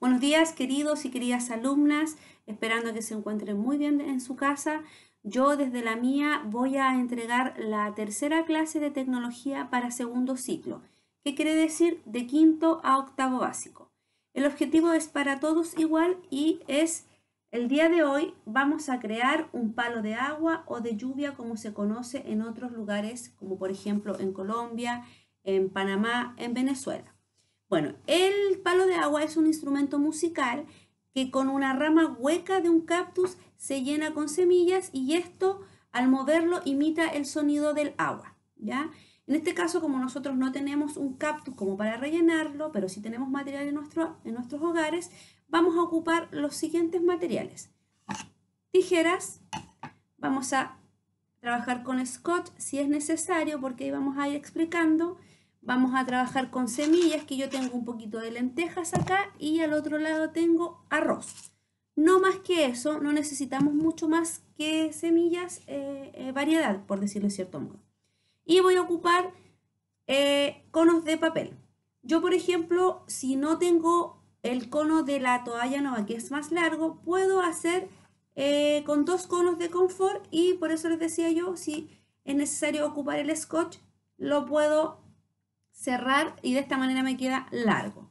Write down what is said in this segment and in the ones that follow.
Buenos días, queridos y queridas alumnas, esperando que se encuentren muy bien en su casa. Yo desde la mía voy a entregar la tercera clase de tecnología para segundo ciclo, que quiere decir de quinto a octavo básico. El objetivo es para todos igual y es el día de hoy vamos a crear un palo de agua o de lluvia como se conoce en otros lugares, como por ejemplo en Colombia, en Panamá, en Venezuela. Bueno, el palo de agua es un instrumento musical que con una rama hueca de un cactus se llena con semillas y esto al moverlo imita el sonido del agua, ¿ya? En este caso, como nosotros no tenemos un cactus como para rellenarlo, pero sí tenemos material en, en nuestros hogares, vamos a ocupar los siguientes materiales. Tijeras, vamos a trabajar con scotch si es necesario, porque ahí vamos a ir explicando. Vamos a trabajar con semillas, que yo tengo un poquito de lentejas acá y al otro lado tengo arroz. No más que eso, no necesitamos mucho más que semillas, eh, eh, variedad, por decirlo de cierto modo. Y voy a ocupar eh, conos de papel. Yo, por ejemplo, si no tengo el cono de la toalla nueva, que es más largo, puedo hacer con dos conos de confort y por eso les decía yo, si es necesario ocupar el scotch, lo puedo cerrar y de esta manera me queda largo.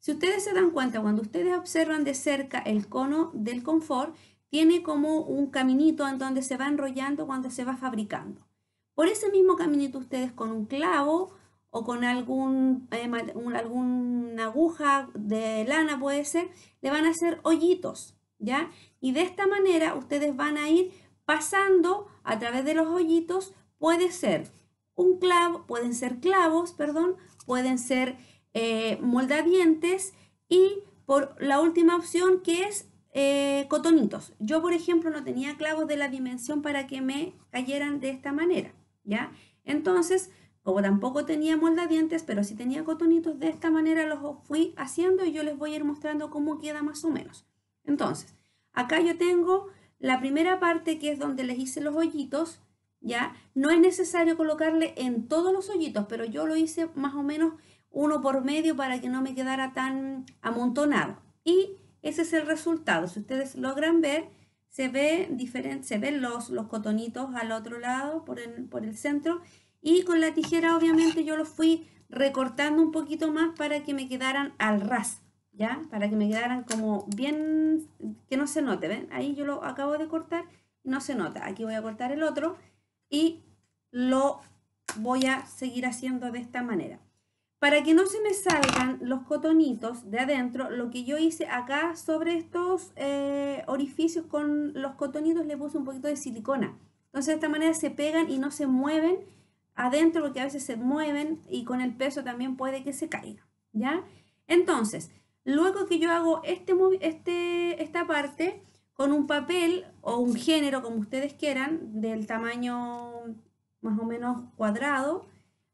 Si ustedes se dan cuenta, cuando ustedes observan de cerca el cono del confort, tiene como un caminito en donde se va enrollando cuando se va fabricando. Por ese mismo caminito ustedes con un clavo o con algún, eh, alguna aguja de lana puede ser, le van a hacer hoyitos, ¿ya? Y de esta manera ustedes van a ir pasando a través de los hoyitos, puede ser un clavo, pueden ser clavos, perdón, pueden ser eh, moldadientes y por la última opción que es eh, cotonitos. Yo, por ejemplo, no tenía clavos de la dimensión para que me cayeran de esta manera, ¿ya? Entonces, como tampoco tenía moldadientes, pero sí tenía cotonitos, de esta manera los fui haciendo y yo les voy a ir mostrando cómo queda más o menos. Entonces, acá yo tengo la primera parte que es donde les hice los hoyitos, ¿ya? No es necesario colocarle en todos los hoyitos, pero yo lo hice más o menos uno por medio para que no me quedara tan amontonado. Y ese es el resultado. Si ustedes logran ver, se, ve diferente, se ven los, cotonitos al otro lado, por el, el centro. Y con la tijera, obviamente, yo los fui recortando un poquito más para que me quedaran al ras, ¿ya? Para que me quedaran como bien, que no se note, ¿ven? Ahí yo lo acabo de cortar, no se nota. Aquí voy a cortar el otro y lo voy a seguir haciendo de esta manera. Para que no se me salgan los cotonitos de adentro, lo que yo hice acá sobre estos eh, orificios con los cotonitos le puse un poquito de silicona. Entonces de esta manera se pegan y no se mueven adentro porque a veces se mueven y con el peso también puede que se caiga, ¿ya? Entonces, luego que yo hago este, este, esta parte, con un papel o un género, como ustedes quieran, del tamaño más o menos cuadrado,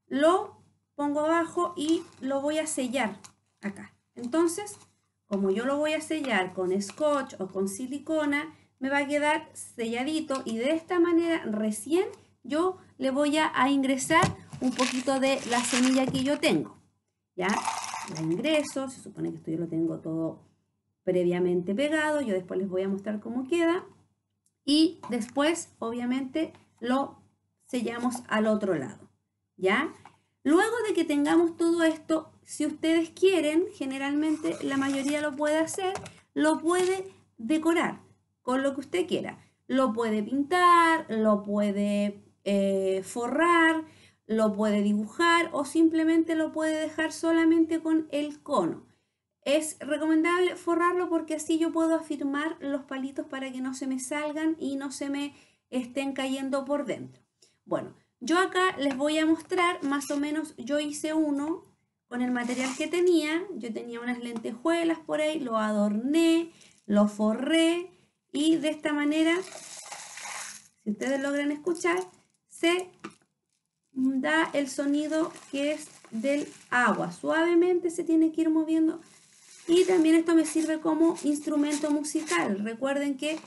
lo pongo abajo y lo voy a sellar acá. Entonces, como yo lo voy a sellar con scotch o con silicona, me va a quedar selladito y de esta manera recién yo le voy a, ingresar un poquito de la semilla que yo tengo. ¿Ya? La ingreso, se supone que esto yo lo tengo todo previamente pegado. Yo después les voy a mostrar cómo queda. Y después, obviamente, lo sellamos al otro lado. ¿Ya? Luego de que tengamos todo esto, si ustedes quieren, generalmente la mayoría lo puede hacer, lo puede decorar con lo que usted quiera. Lo puede pintar, lo puede eh, forrar, lo puede dibujar o simplemente lo puede dejar solamente con el cono. Es recomendable forrarlo porque así yo puedo afirmar los palitos para que no se me salgan y no se me estén cayendo por dentro. Bueno, yo acá les voy a mostrar, más o menos yo hice uno con el material que tenía. Yo tenía unas lentejuelas por ahí, lo adorné, lo forré y de esta manera, si ustedes logran escuchar, se da el sonido que es del agua. Suavemente se tiene que ir moviendo y también esto me sirve como instrumento musical. Recuerden que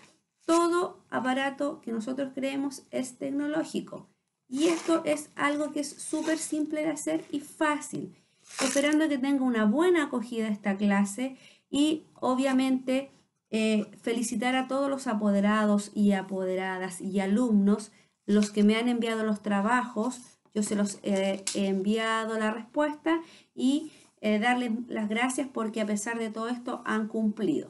todo aparato que nosotros creemos es tecnológico. Y esto es algo que es súper simple de hacer y fácil. Esperando que tenga una buena acogida esta clase y obviamente eh, felicitar a todos los apoderados y apoderadas y alumnos, los que me han enviado los trabajos. Yo se los he enviado la respuesta y eh, darles las gracias porque a pesar de todo esto han cumplido.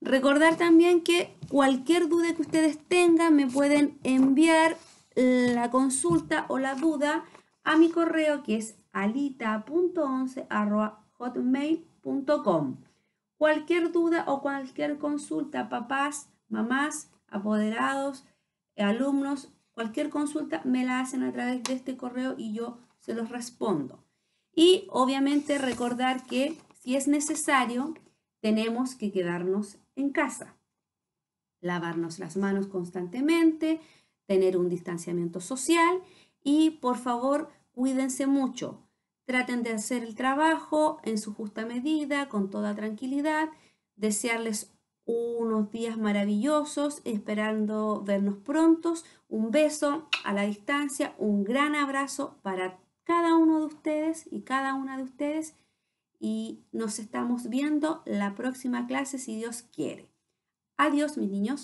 Recordar también que cualquier duda que ustedes tengan me pueden enviar la consulta o la duda a mi correo que es alita.11.hotmail.com. Cualquier duda o cualquier consulta, papás, mamás, apoderados, alumnos, cualquier consulta me la hacen a través de este correo y yo se los respondo. Y obviamente recordar que si es necesario, tenemos que quedarnos en casa. Lavarnos las manos constantemente, tener un distanciamiento social y por favor cuídense mucho. Traten de hacer el trabajo en su justa medida, con toda tranquilidad. Desearles unos días maravillosos, esperando vernos prontos. Un beso a la distancia, un gran abrazo para todos cada uno de ustedes y cada una de ustedes y nos estamos viendo la próxima clase si Dios quiere. Adiós mis niños.